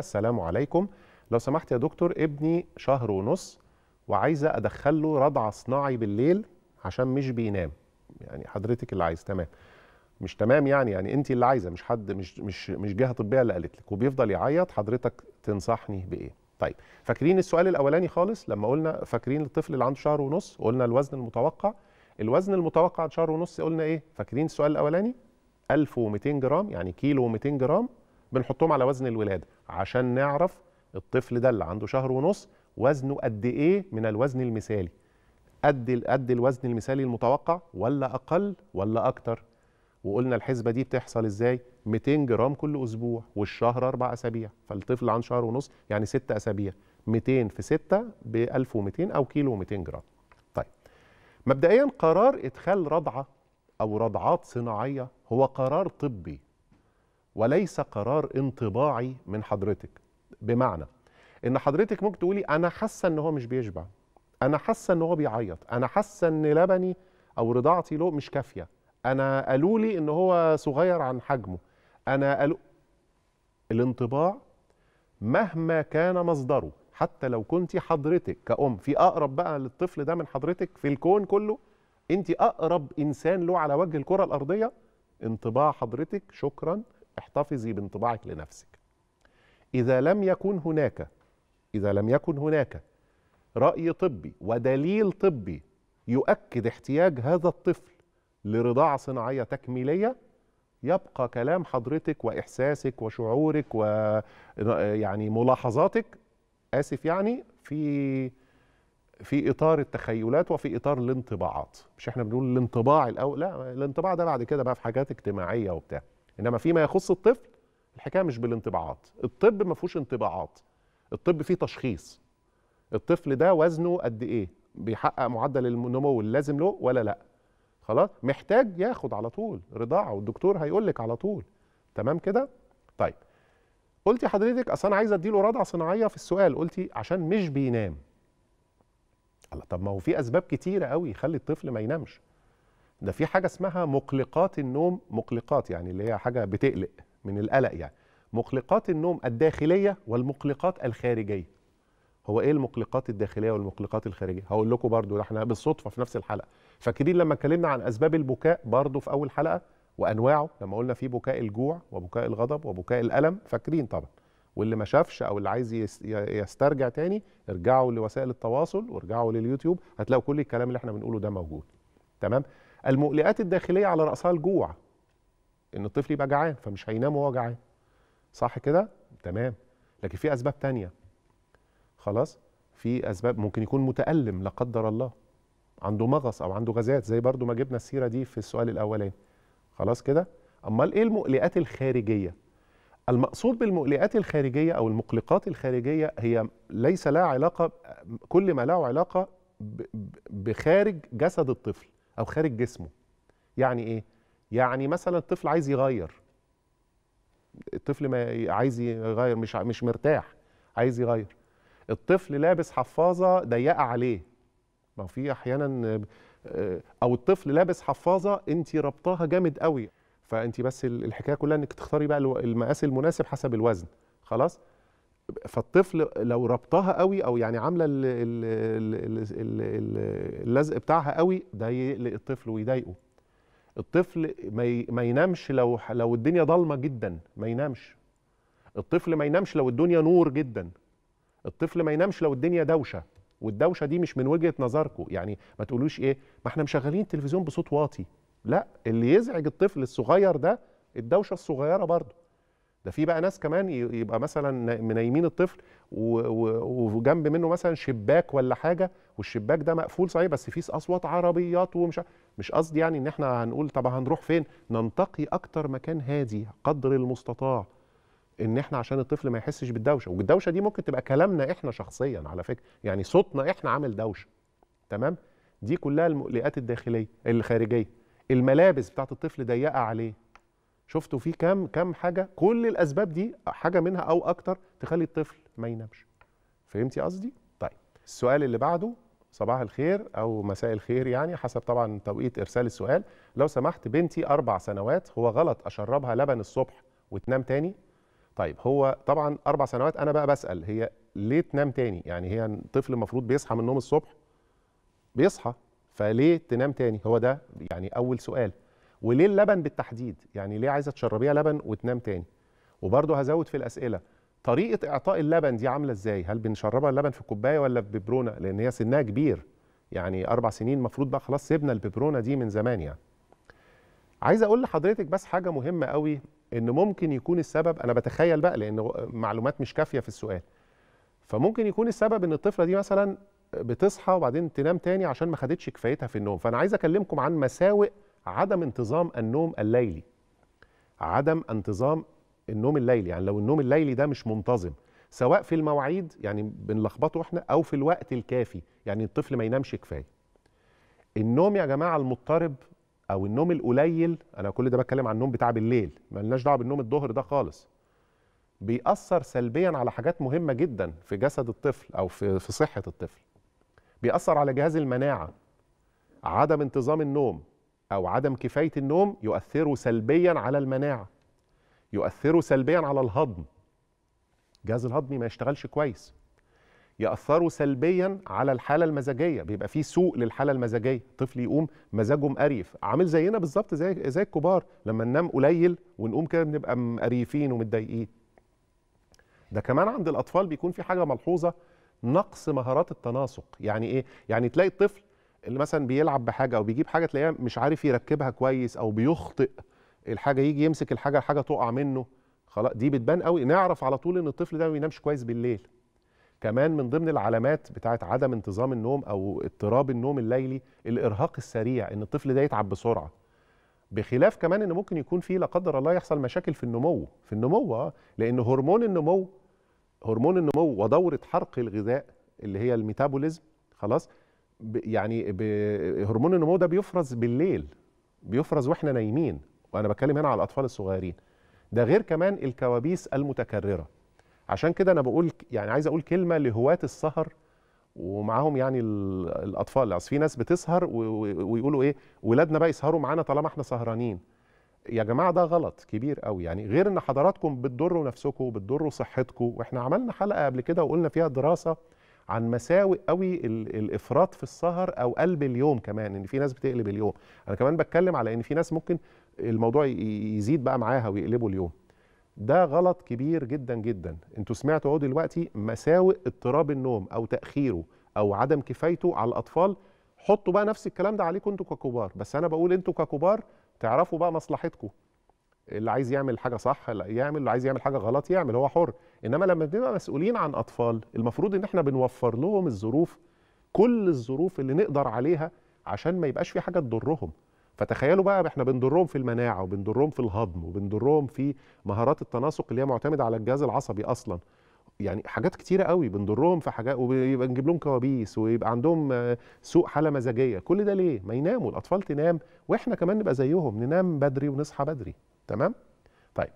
السلام عليكم لو سمحت يا دكتور ابني شهر ونص وعايزه ادخل له رضع صناعي بالليل عشان مش بينام يعني حضرتك اللي عايز تمام مش تمام يعني يعني انت اللي عايزه مش حد مش مش مش جهه طبيه اللي قالت لك وبيفضل يعيط حضرتك تنصحني بايه طيب فاكرين السؤال الاولاني خالص لما قلنا فاكرين الطفل اللي عنده شهر ونص قلنا الوزن المتوقع الوزن المتوقع عند شهر ونص قلنا ايه فاكرين السؤال الاولاني 1200 جرام يعني كيلو و200 جرام بنحطهم على وزن الولاده عشان نعرف الطفل ده اللي عنده شهر ونص وزنه قد ايه من الوزن المثالي قد قد الوزن المثالي المتوقع ولا اقل ولا اكتر وقلنا الحسبه دي بتحصل ازاي 200 جرام كل اسبوع والشهر اربع اسابيع فالطفل عنده شهر ونص يعني ست اسابيع 200 في 6 ب 1200 او كيلو 200 جرام طيب مبدئيا قرار ادخال رضعه او رضعات صناعيه هو قرار طبي وليس قرار انطباعي من حضرتك بمعنى ان حضرتك ممكن تقولي انا حاسه ان هو مش بيشبع انا حاسه ان هو بيعيط انا حاسه ان لبني او رضاعتي له مش كافيه انا قالوا لي ان هو صغير عن حجمه انا قالوا الانطباع مهما كان مصدره حتى لو كنت حضرتك كأم في أقرب بقى للطفل ده من حضرتك في الكون كله أنت أقرب إنسان له على وجه الكرة الأرضية انطباع حضرتك شكرا احتفظي بانطباعك لنفسك إذا لم يكن هناك إذا لم يكن هناك رأي طبي ودليل طبي يؤكد احتياج هذا الطفل لرضاعة صناعية تكميلية يبقى كلام حضرتك وإحساسك وشعورك ويعني ملاحظاتك آسف يعني في في إطار التخيلات وفي إطار الانطباعات مش احنا بنقول الانطباع الأول لا الانطباع ده بعد كده بقى في حاجات اجتماعية وبتاع انما فيما يخص الطفل الحكايه مش بالانطباعات الطب ما فيهوش انطباعات الطب فيه تشخيص الطفل ده وزنه قد ايه بيحقق معدل النمو اللازم له ولا لا خلاص محتاج ياخد على طول رضاعه والدكتور هيقول لك على طول تمام كده طيب قلتي حضرتك اصل انا عايز اديله رضعه صناعيه في السؤال قلتي عشان مش بينام الله طب ما هو في اسباب كتيره قوي يخلي الطفل ما ينامش ده في حاجه اسمها مقلقات النوم مقلقات يعني اللي هي حاجه بتقلق من القلق يعني مقلقات النوم الداخليه والمقلقات الخارجيه هو ايه المقلقات الداخليه والمقلقات الخارجيه هقول لكم برضو احنا بالصدفه في نفس الحلقه فاكرين لما اتكلمنا عن اسباب البكاء برضو في اول حلقه وانواعه لما قلنا في بكاء الجوع وبكاء الغضب وبكاء الالم فاكرين طبعا واللي ما شافش او اللي عايز يسترجع تاني ارجعوا لوسائل التواصل وارجعوا لليوتيوب هتلاقوا كل الكلام اللي احنا بنقوله ده موجود تمام المقلقات الداخليه على راسها الجوع ان الطفل يبقى جعان فمش هينام وهو جعان صح كده تمام لكن في اسباب تانية خلاص في اسباب ممكن يكون متالم لا قدر الله عنده مغص او عنده غازات زي برضو ما جبنا السيره دي في السؤال الاولاني خلاص كده امال ايه المقلقات الخارجيه المقصود بالمقلقات الخارجيه او المقلقات الخارجيه هي ليس لها علاقه كل ما له علاقه بخارج جسد الطفل او خارج جسمه يعني ايه يعني مثلا الطفل عايز يغير الطفل ما عايز يغير مش مش مرتاح عايز يغير الطفل لابس حفاظه ضيقه عليه ما في احيانا آه، او الطفل لابس حفاظه انت ربطاها جامد قوي فانت بس الحكايه كلها انك تختاري بقى المقاس المناسب حسب الوزن خلاص فالطفل لو ربطها قوي او يعني عامله اللزق بتاعها قوي ده يقلق الطفل ويضايقه الطفل ما ينامش لو لو الدنيا ضلمه جدا ما ينامش الطفل ما ينامش لو الدنيا نور جدا الطفل ما ينامش لو الدنيا دوشه والدوشه دي مش من وجهه نظركم يعني ما تقولوش ايه ما احنا مشغلين التلفزيون بصوت واطي لا اللي يزعج الطفل الصغير ده الدوشه الصغيره برضه ده في بقى ناس كمان يبقى مثلا منايمين الطفل وجنب منه مثلا شباك ولا حاجه والشباك ده مقفول صحيح بس فيه اصوات عربيات ومش مش قصدي يعني ان احنا هنقول طب هنروح فين ننتقي اكتر مكان هادي قدر المستطاع ان احنا عشان الطفل ما يحسش بالدوشه والدوشه دي ممكن تبقى كلامنا احنا شخصيا على فكره يعني صوتنا احنا عامل دوشه تمام دي كلها المقلقات الداخليه الخارجيه الملابس بتاعت الطفل ضيقه عليه شفتوا في كام كام حاجه كل الاسباب دي حاجه منها او اكتر تخلي الطفل ما ينامش فهمتي قصدي طيب السؤال اللي بعده صباح الخير او مساء الخير يعني حسب طبعا توقيت ارسال السؤال لو سمحت بنتي اربع سنوات هو غلط اشربها لبن الصبح وتنام تاني طيب هو طبعا اربع سنوات انا بقى بسال هي ليه تنام تاني يعني هي الطفل المفروض بيصحى من النوم الصبح بيصحى فليه تنام تاني هو ده يعني اول سؤال وليه اللبن بالتحديد يعني ليه عايزه تشربيها لبن وتنام تاني وبرده هزود في الاسئله طريقه اعطاء اللبن دي عامله ازاي هل بنشربها اللبن في كوبايه ولا في ببرونه لان هي سنها كبير يعني اربع سنين المفروض بقى خلاص سيبنا الببرونه دي من زمان يعني عايز اقول لحضرتك بس حاجه مهمه قوي ان ممكن يكون السبب انا بتخيل بقى لان معلومات مش كافيه في السؤال فممكن يكون السبب ان الطفله دي مثلا بتصحى وبعدين تنام تاني عشان ما خدتش كفايتها في النوم فانا عايز اكلمكم عن مساوئ عدم انتظام النوم الليلي عدم انتظام النوم الليلي يعني لو النوم الليلي ده مش منتظم سواء في المواعيد يعني بنلخبطه احنا او في الوقت الكافي يعني الطفل ما ينامش كفايه النوم يا جماعه المضطرب او النوم القليل انا كل ده بتكلم عن النوم بتاع بالليل ما لناش دعوه بالنوم الظهر ده خالص بيأثر سلبيا على حاجات مهمه جدا في جسد الطفل او في في صحه الطفل بيأثر على جهاز المناعه عدم انتظام النوم أو عدم كفاية النوم يؤثروا سلبيا على المناعة يؤثروا سلبيا على الهضم الجهاز الهضمي ما يشتغلش كويس يأثروا سلبيا على الحالة المزاجية بيبقى في سوء للحالة المزاجية طفل يقوم مزاجه مقريف عامل زينا بالظبط زي زي الكبار لما ننام قليل ونقوم كده بنبقى مقريفين ومتضايقين ده كمان عند الأطفال بيكون في حاجة ملحوظة نقص مهارات التناسق يعني إيه؟ يعني تلاقي الطفل اللي مثلا بيلعب بحاجه او بيجيب حاجه تلاقيها مش عارف يركبها كويس او بيخطئ الحاجه يجي يمسك الحاجه الحاجه تقع منه خلاص دي بتبان قوي نعرف على طول ان الطفل ده ما بينامش كويس بالليل كمان من ضمن العلامات بتاعت عدم انتظام النوم او اضطراب النوم الليلي الارهاق السريع ان الطفل ده يتعب بسرعه بخلاف كمان ان ممكن يكون في لا قدر الله يحصل مشاكل في النمو في النمو آه، لان هرمون النمو هرمون النمو ودوره حرق الغذاء اللي هي الميتابوليزم خلاص يعني هرمون النمو ده بيفرز بالليل بيفرز واحنا نايمين وانا بتكلم هنا على الاطفال الصغيرين ده غير كمان الكوابيس المتكرره عشان كده انا بقول يعني عايز اقول كلمه لهواة السهر ومعاهم يعني الاطفال اصل في ناس بتسهر ويقولوا ايه ولادنا بقى يسهروا معانا طالما احنا سهرانين يا جماعه ده غلط كبير قوي يعني غير ان حضراتكم بتضروا نفسكم وبتضروا صحتكم واحنا عملنا حلقه قبل كده وقلنا فيها دراسه عن مساوئ قوي الافراط في السهر او قلب اليوم كمان ان في ناس بتقلب اليوم انا كمان بتكلم على ان في ناس ممكن الموضوع يزيد بقى معاها ويقلبوا اليوم ده غلط كبير جدا جدا انتوا سمعتوا اهو دلوقتي مساوئ اضطراب النوم او تاخيره او عدم كفايته على الاطفال حطوا بقى نفس الكلام ده عليكم انتوا ككبار بس انا بقول انتوا ككبار تعرفوا بقى مصلحتكم اللي عايز يعمل حاجه صح يعمل اللي عايز يعمل حاجه غلط يعمل هو حر انما لما بنبقى مسؤولين عن اطفال المفروض ان احنا بنوفر لهم الظروف كل الظروف اللي نقدر عليها عشان ما يبقاش في حاجه تضرهم فتخيلوا بقى احنا بنضرهم في المناعه وبنضرهم في الهضم وبنضرهم في مهارات التناسق اللي هي معتمده على الجهاز العصبي اصلا يعني حاجات كتيره قوي بنضرهم في حاجات ويبقى نجيب لهم كوابيس ويبقى عندهم سوء حاله مزاجيه كل ده ليه ما يناموا الاطفال تنام واحنا كمان نبقى زيهم ننام بدري ونصحى بدري تمام طيب